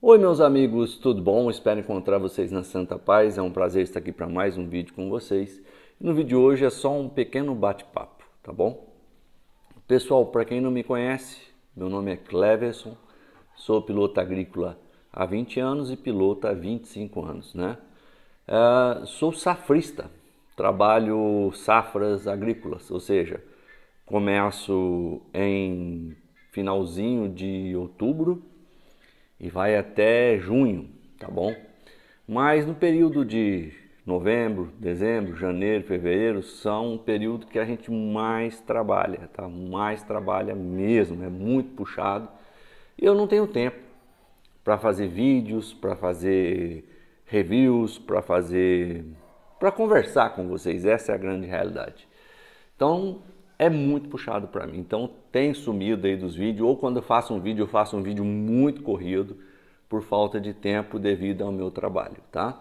Oi, meus amigos, tudo bom? Espero encontrar vocês na Santa Paz. É um prazer estar aqui para mais um vídeo com vocês. No vídeo de hoje é só um pequeno bate-papo, tá bom? Pessoal, para quem não me conhece, meu nome é Cleverson, sou piloto agrícola há 20 anos e piloto há 25 anos, né? Uh, sou safrista, trabalho safras agrícolas, ou seja, começo em finalzinho de outubro e vai até junho, tá bom? Mas no período de novembro, dezembro, janeiro, fevereiro são um período que a gente mais trabalha, tá? Mais trabalha mesmo, é muito puxado. E eu não tenho tempo para fazer vídeos, para fazer reviews, para fazer para conversar com vocês, essa é a grande realidade. Então, é muito puxado para mim. Então tem sumido aí dos vídeos, ou quando eu faço um vídeo, eu faço um vídeo muito corrido por falta de tempo devido ao meu trabalho, tá?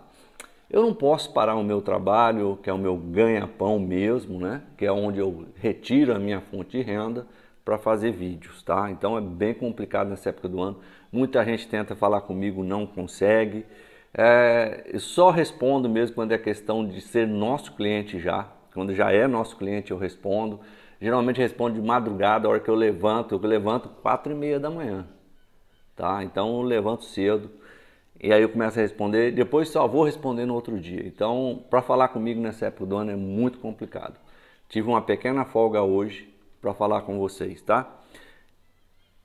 Eu não posso parar o meu trabalho, que é o meu ganha-pão mesmo, né? Que é onde eu retiro a minha fonte de renda para fazer vídeos, tá? Então é bem complicado nessa época do ano. Muita gente tenta falar comigo, não consegue. É, só respondo mesmo quando é questão de ser nosso cliente já. Quando já é nosso cliente, eu respondo. Geralmente respondo de madrugada, a hora que eu levanto, eu levanto quatro e meia da manhã, tá? Então eu levanto cedo e aí eu começo a responder, depois só vou responder no outro dia. Então, para falar comigo nessa época do ano é muito complicado. Tive uma pequena folga hoje para falar com vocês, tá?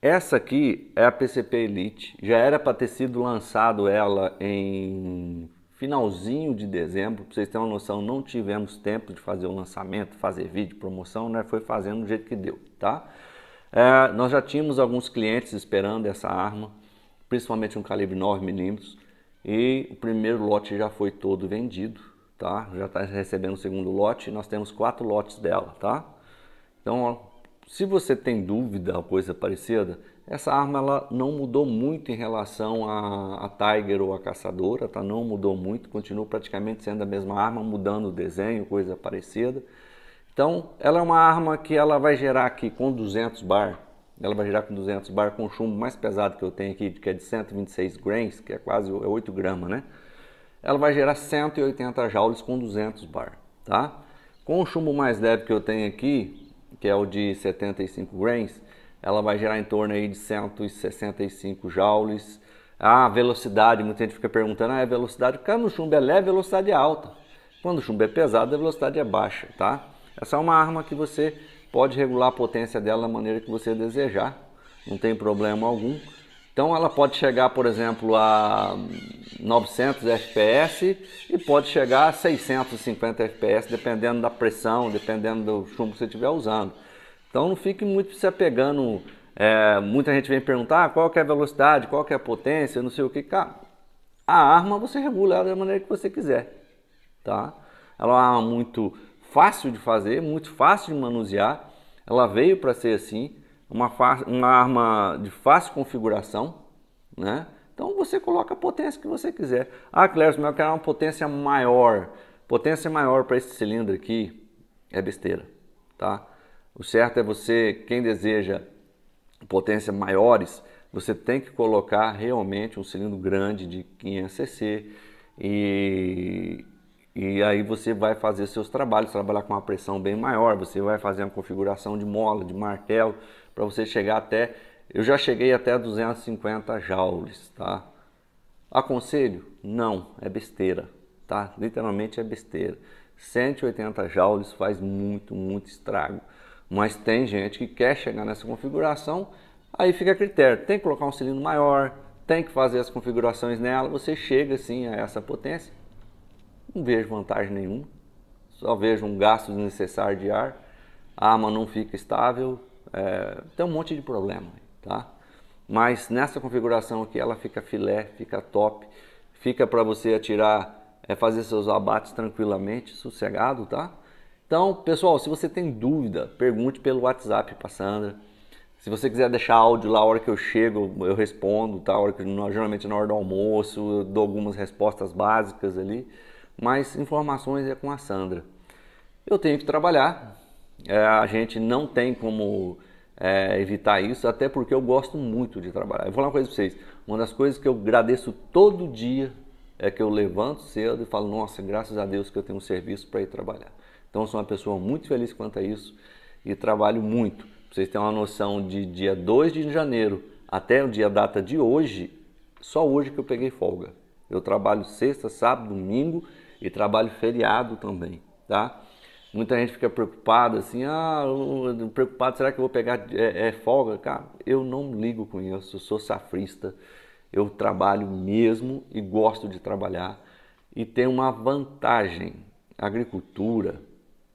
Essa aqui é a PCP Elite, já era para ter sido lançado ela em finalzinho de dezembro. Para vocês terem uma noção, não tivemos tempo de fazer o lançamento, fazer vídeo, promoção, né? Foi fazendo do jeito que deu, tá? É, nós já tínhamos alguns clientes esperando essa arma, principalmente um calibre 9mm, e o primeiro lote já foi todo vendido, tá? Já está recebendo o segundo lote, nós temos quatro lotes dela, tá? Então, ó, se você tem dúvida ou coisa parecida, essa arma ela não mudou muito em relação à, Tiger ou à Caçadora, tá? não mudou muito, continua praticamente sendo a mesma arma, mudando o desenho, coisa parecida. Então, ela é uma arma que ela vai gerar aqui com 200 bar, ela vai gerar com 200 bar com o chumbo mais pesado que eu tenho aqui, que é de 126 grains, que é quase 8 é gramas, né? Ela vai gerar 180 joules com 200 bar, tá? Com o chumbo mais leve que eu tenho aqui, que é o de 75 grains, ela vai gerar em torno aí de 165 joules. Ah, velocidade, muita gente fica perguntando, ah, é velocidade, porque no chumbo é leve, é velocidade é alta. Quando o chumbo é pesado, a velocidade é baixa, tá? Essa é uma arma que você pode regular a potência dela da maneira que você desejar, não tem problema algum. Então ela pode chegar, por exemplo, a 900 FPS e pode chegar a 650 FPS, dependendo da pressão, dependendo do chumbo que você estiver usando. Então não fique muito se apegando. É, muita gente vem perguntar ah, qual que é a velocidade, qual que é a potência, não sei o que. Cara, a arma você regula ela da maneira que você quiser. Tá? Ela é uma arma muito fácil de fazer, muito fácil de manusear. Ela veio para ser assim, uma, uma arma de fácil configuração. Né? Então você coloca a potência que você quiser. Ah, Clérus, mas eu quero uma potência maior. Potência maior para esse cilindro aqui é besteira, tá? O certo é você, quem deseja potências maiores, você tem que colocar realmente um cilindro grande de 500cc e, e aí você vai fazer seus trabalhos, trabalhar com uma pressão bem maior, você vai fazer uma configuração de mola, de martelo, para você chegar até, eu já cheguei até 250 joules, tá? Aconselho? Não, é besteira, tá? Literalmente é besteira. 180 joules faz muito, muito estrago. Mas tem gente que quer chegar nessa configuração, aí fica a critério. Tem que colocar um cilindro maior, tem que fazer as configurações nela, você chega sim a essa potência. Não vejo vantagem nenhuma, só vejo um gasto desnecessário de ar. A arma não fica estável, é, tem um monte de problema, tá? Mas nessa configuração aqui ela fica filé, fica top, fica para você atirar, é, fazer seus abates tranquilamente, sossegado, tá? Então, pessoal, se você tem dúvida, pergunte pelo WhatsApp para Sandra. Se você quiser deixar áudio lá, a hora que eu chego, eu respondo, tá? A hora que, geralmente na hora do almoço, eu dou algumas respostas básicas ali. Mas informações é com a Sandra. Eu tenho que trabalhar. É, a gente não tem como é, evitar isso, até porque eu gosto muito de trabalhar. Eu vou falar uma coisa para vocês. Uma das coisas que eu agradeço todo dia é que eu levanto cedo e falo, nossa, graças a Deus que eu tenho um serviço para ir trabalhar. Então, sou uma pessoa muito feliz quanto a isso e trabalho muito. Pra vocês terem uma noção, de dia 2 de janeiro até o dia data de hoje, só hoje que eu peguei folga. Eu trabalho sexta, sábado, domingo e trabalho feriado também, tá? Muita gente fica preocupada assim, ah, preocupado, será que eu vou pegar é, é folga? Cara, eu não ligo com isso, eu sou safrista, eu trabalho mesmo e gosto de trabalhar e tem uma vantagem. agricultura,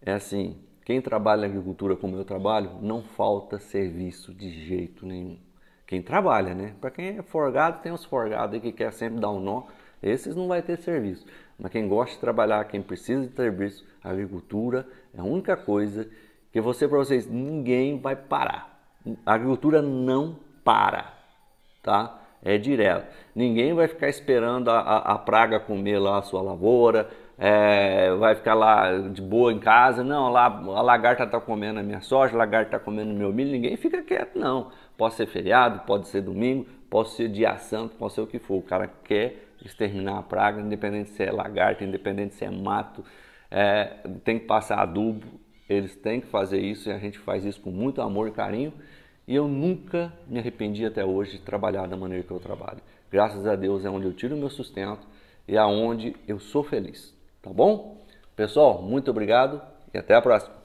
é assim: quem trabalha na agricultura como eu trabalho, não falta serviço de jeito nenhum. Quem trabalha, né? Para quem é forgado, tem uns forgados aí que quer sempre dar um nó, esses não vai ter serviço. Mas quem gosta de trabalhar, quem precisa de serviço, a agricultura é a única coisa que você, para vocês, ninguém vai parar. A agricultura não para, tá? É direto. Ninguém vai ficar esperando a, a, a praga comer lá a sua lavoura, é, vai ficar lá de boa em casa, não, lá a lagarta está comendo a minha soja, a lagarta está comendo o meu milho, ninguém fica quieto, não. Pode ser feriado, pode ser domingo, pode ser dia santo, pode ser o que for. O cara quer exterminar a praga, independente se é lagarta, independente se é mato, é, tem que passar adubo, eles têm que fazer isso e a gente faz isso com muito amor e carinho. E eu nunca me arrependi até hoje de trabalhar da maneira que eu trabalho. Graças a Deus é onde eu tiro o meu sustento e aonde é eu sou feliz. Tá bom? Pessoal, muito obrigado e até a próxima.